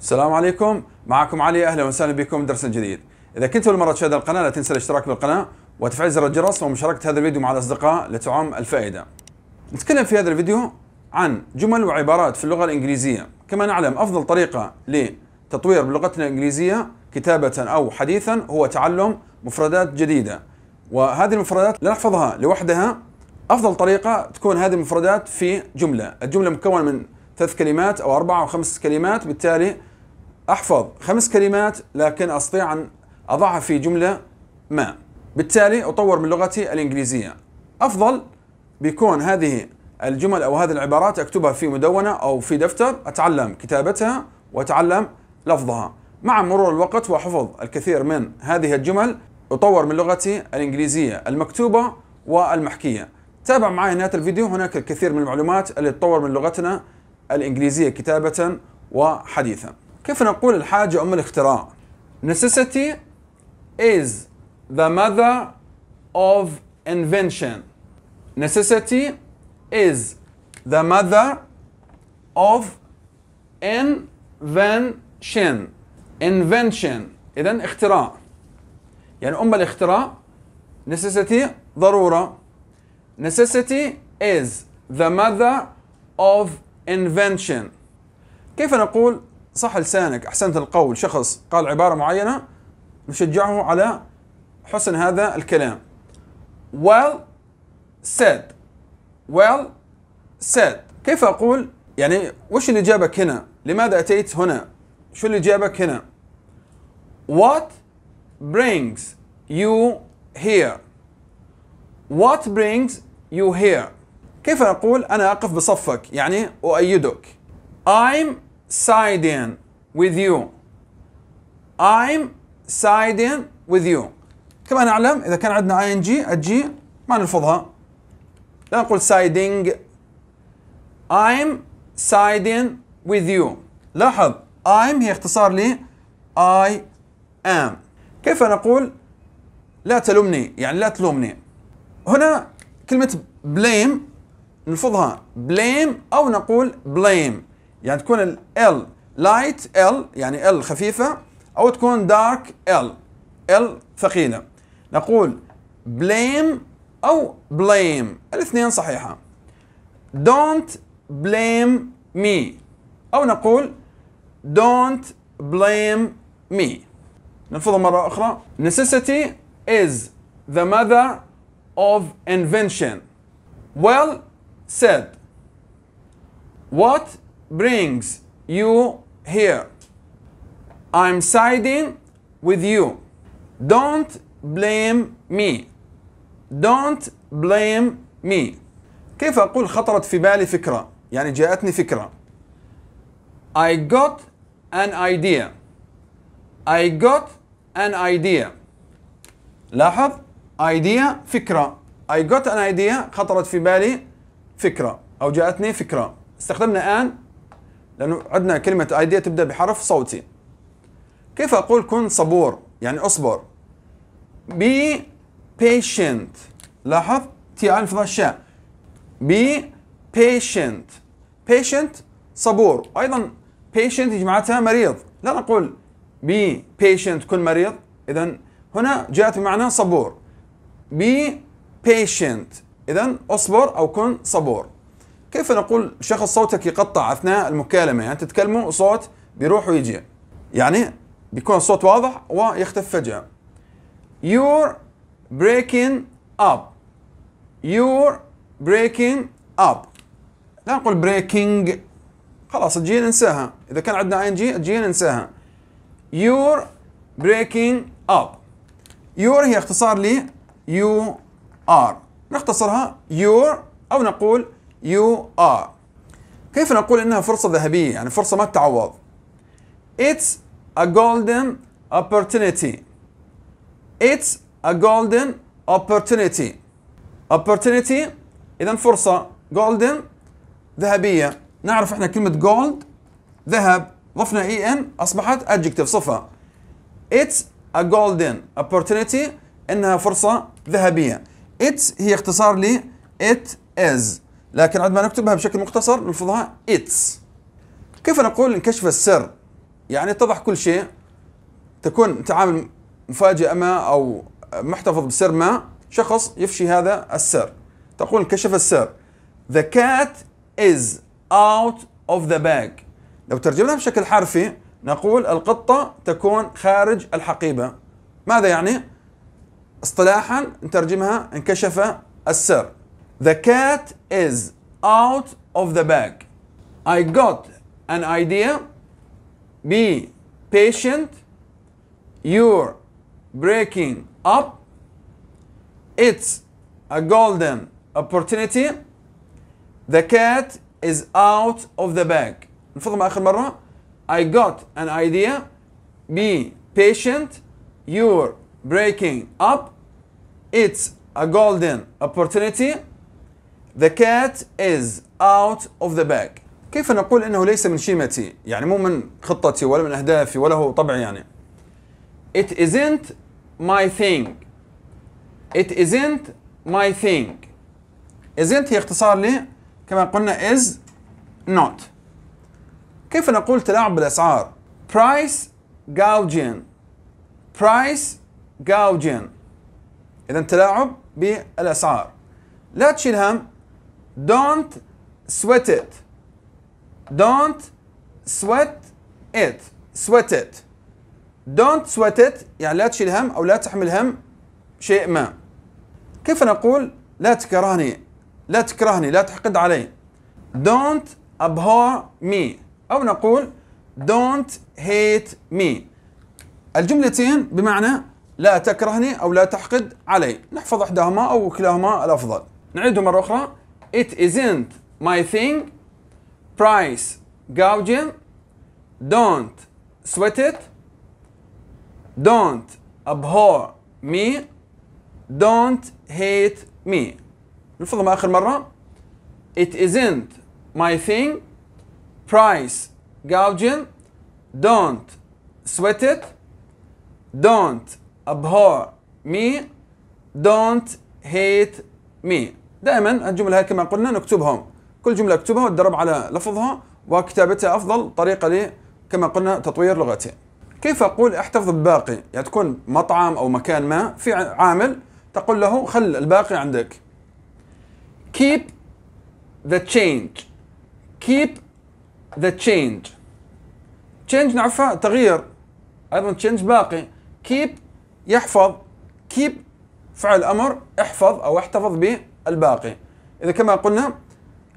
السلام عليكم معكم علي اهلا وسهلا بكم درس جديد اذا كنت اول مره تشاهد القناه لا تنسى الاشتراك بالقناه وتفعيل زر الجرس ومشاركه هذا الفيديو مع الاصدقاء لتعم الفائده نتكلم في هذا الفيديو عن جمل وعبارات في اللغه الانجليزيه كما نعلم افضل طريقه لتطوير بلغتنا الانجليزيه كتابه او حديثا هو تعلم مفردات جديده وهذه المفردات لنحفظها لوحدها افضل طريقه تكون هذه المفردات في جمله الجمله مكونه من ثلاث كلمات او اربع او خمس كلمات بالتالي أحفظ خمس كلمات لكن أستطيع أن أضعها في جملة ما بالتالي أطور من لغتي الإنجليزية أفضل بيكون هذه الجمل أو هذه العبارات أكتبها في مدونة أو في دفتر أتعلم كتابتها وأتعلم لفظها مع مرور الوقت وحفظ الكثير من هذه الجمل أطور من لغتي الإنجليزية المكتوبة والمحكية تابع معي نهاية الفيديو هناك الكثير من المعلومات اللي تطور من لغتنا الإنجليزية كتابة وحديثا كيف نقول الحاجة أم الاختراع؟ necessity is the mother of invention. necessity is the mother of invention. invention إذا اختراع يعني أم الاختراع necessity ضرورة necessity is the mother of invention كيف نقول صح لسانك احسنت القول شخص قال عباره معينه نشجعه على حسن هذا الكلام well said well said كيف اقول يعني وش اللي جابك هنا لماذا اتيت هنا شو اللي جابك هنا what brings you here what brings you here كيف اقول انا اقف بصفك يعني اؤيدك I'm siding with you I'm siding with you كما نعلم إذا كان عندنا ing الجي ما نلفظها لا نقول siding I'm siding with you لاحظ I'm هي اختصار ل I am كيف نقول لا تلومني يعني لا تلومني هنا كلمة blame نلفظها blame أو نقول blame يعني تكون ال L light L يعني L خفيفة أو تكون dark L L ثقيلة نقول blame أو blame الاثنين صحيحة don't blame me أو نقول don't blame me نلفظها مرة أخرى necessity is the mother of invention well said what brings you here. I'm siding with you. Don't blame me. Don't blame me. كيف أقول خطرت في بالي فكرة؟ يعني جاءتني فكرة. I got an idea. I got an idea. لاحظ idea فكرة. I got an idea خطرت في بالي فكرة أو جاءتني فكرة. استخدمنا an لانه عندنا كلمه ايديا تبدا بحرف صوتي كيف اقول كن صبور يعني اصبر بي patient لاحظ تي الف ضه الشاء بي patient patient صبور ايضا patient جماعتها مريض لا نقول بي patient كن مريض اذا هنا جاءت بمعنى صبور بي patient اذا اصبر او كن صبور كيف نقول شخص صوتك يقطع اثناء المكالمه يعني تتكلموا صوت بيروح ويجي يعني بيكون الصوت واضح ويختف فجاه you're breaking up you're breaking up لا نقول breaking خلاص الجي ننساها اذا كان عندنا ان جي الجي ننساها you're breaking up your هي اختصار ل you are نختصرها يور أو نقول يو ار كيف نقول انها فرصه ذهبيه يعني فرصه ما تتعوض it's a golden opportunity it's a golden opportunity opportunity اذا فرصه golden ذهبيه نعرف احنا كلمه gold ذهب ضفنا اي e ان اصبحت adjective صفه it's a golden opportunity انها فرصه ذهبيه it's هي اختصار ل it is لكن عندما نكتبها بشكل مختصر نلفظها its كيف نقول انكشف السر يعني اتضح كل شيء تكون تعامل مفاجئة ما أو محتفظ بسر ما شخص يفشي هذا السر تقول انكشف السر The cat is out of the bag لو ترجمناها بشكل حرفي نقول القطة تكون خارج الحقيبة ماذا يعني؟ اصطلاحا نترجمها انكشف السر The cat is out of the bag. I got an idea. Be patient. You're breaking up. It's a golden opportunity. The cat is out of the bag. I got an idea. Be patient. You're breaking up. It's a golden opportunity. The cat is out of the bag كيف نقول انه ليس من شيمتي يعني مو من خطتي ولا من اهدافي ولا هو طبعي يعني It isn't my thing It isn't my thing isn't هي اختصار لي كما قلنا is not كيف نقول تلاعب بالاسعار price gouging price gouging اذا تلاعب بالاسعار لا تشيل هم Don't sweat it. Don't sweat it. Sweat it. Don't sweat it يعني لا تشيل هم أو لا تحمل هم شيء ما. كيف نقول لا تكرهني لا تكرهني لا تحقد علي. Don't abhor me أو نقول Don't hate me. الجملتين بمعنى لا تكرهني أو لا تحقد علي نحفظ إحداهما أو كلاهما الأفضل نعيده مرة أخرى it isn't my thing, price gouging, don't sweat it, don't abhor me, don't hate me. نفضلها آخر مرة. It isn't my thing, price gouging, don't sweat it, don't abhor me, don't hate me. دائما الجمل هاي كما قلنا نكتبهم كل جمله اكتبها وتدرب على لفظها وكتابتها افضل طريقه لي كما قلنا تطوير لغتي كيف اقول احتفظ بباقي يعني تكون مطعم او مكان ما في عامل تقول له خل الباقي عندك keep the change keep the change change نعرفها تغيير ايضا change باقي keep يحفظ keep فعل امر احفظ او احتفظ به الباقي اذا كما قلنا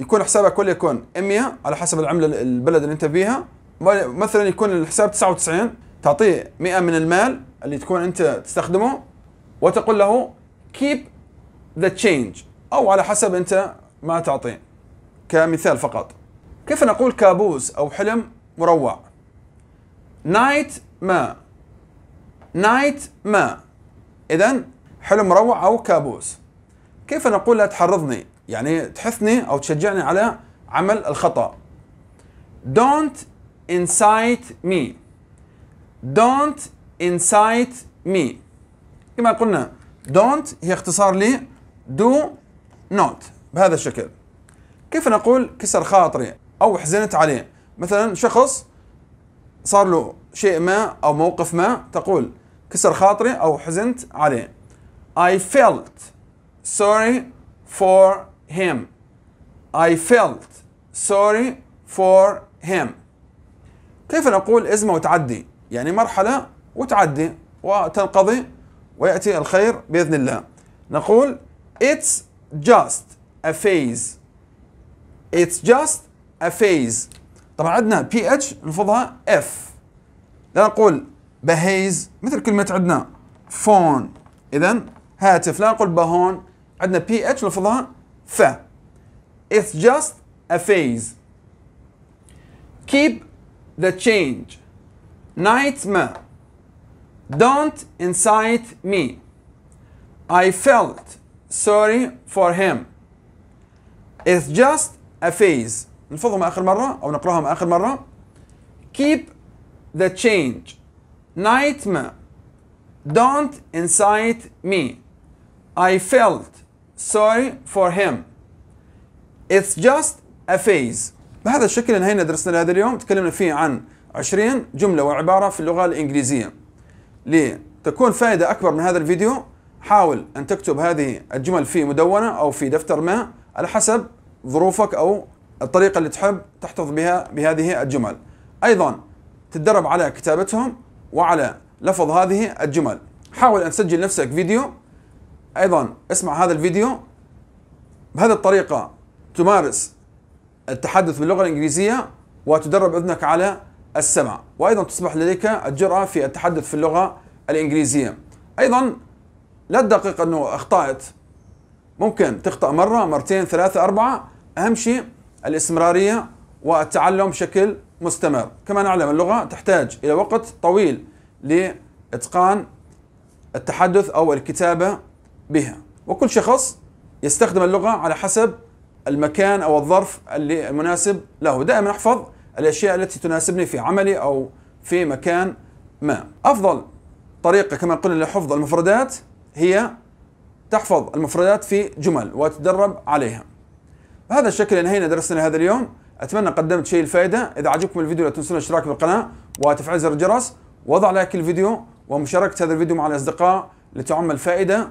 يكون حسابك كله يكون 100 على حسب العمله البلد اللي انت فيها مثلا يكون الحساب 99 تعطيه 100 من المال اللي تكون انت تستخدمه وتقول له keep the change او على حسب انت ما تعطيه كمثال فقط كيف نقول كابوس او حلم مروع نايت ما نايت ما اذا حلم مروع او كابوس كيف نقول لا تحرضني يعني تحثني أو تشجعني على عمل الخطأ Don't incite me Don't incite me كما قلنا don't هي اختصار لي do not بهذا الشكل كيف نقول كسر خاطري أو حزنت عليه مثلا شخص صار له شيء ما أو موقف ما تقول كسر خاطري أو حزنت عليه I felt sorry for him. I felt sorry for him. كيف نقول أزمة وتعدي؟ يعني مرحلة وتعدي وتنقضي ويأتي الخير بإذن الله. نقول It's just a phase. It's just a phase. طبعا عندنا ph نفضها f. لا نقول بهيز مثل كلمة عندنا فون إذا هاتف لا نقول بهون عندنا pH لفظها ف It's just a phase Keep the change Nightmare Don't incite me I felt sorry for him It's just a phase نلفظهم آخر مرة أو نقرأهم آخر مرة Keep the change Nightmare Don't incite me I felt sorry for him it's just a phase بهذا الشكل انهينا درسنا لهذا اليوم تكلمنا فيه عن 20 جملة وعبارة في اللغة الإنجليزية لتكون فائدة أكبر من هذا الفيديو حاول أن تكتب هذه الجمل في مدونة أو في دفتر ما على حسب ظروفك أو الطريقة اللي تحب تحتفظ بها بهذه الجمل أيضا تتدرب على كتابتهم وعلى لفظ هذه الجمل حاول أن تسجل نفسك فيديو ايضا اسمع هذا الفيديو بهذه الطريقه تمارس التحدث باللغه الانجليزيه وتدرب اذنك على السمع وايضا تصبح لديك الجراه في التحدث في اللغه الانجليزيه ايضا لا تدقق انه اخطات ممكن تخطأ مرة مرتين ثلاثة أربعة أهم شيء الاستمرارية والتعلم بشكل مستمر كما نعلم اللغة تحتاج إلى وقت طويل لإتقان التحدث أو الكتابة بها وكل شخص يستخدم اللغة على حسب المكان أو الظرف اللي المناسب له دائما أحفظ الأشياء التي تناسبني في عملي أو في مكان ما أفضل طريقة كما قلنا لحفظ المفردات هي تحفظ المفردات في جمل وتدرب عليها بهذا الشكل انهينا درسنا هذا اليوم اتمنى قدمت شيء الفائده اذا عجبكم الفيديو لا تنسون الاشتراك بالقناه وتفعيل زر الجرس وضع لايك الفيديو ومشاركه هذا الفيديو مع الاصدقاء لتعم الفائده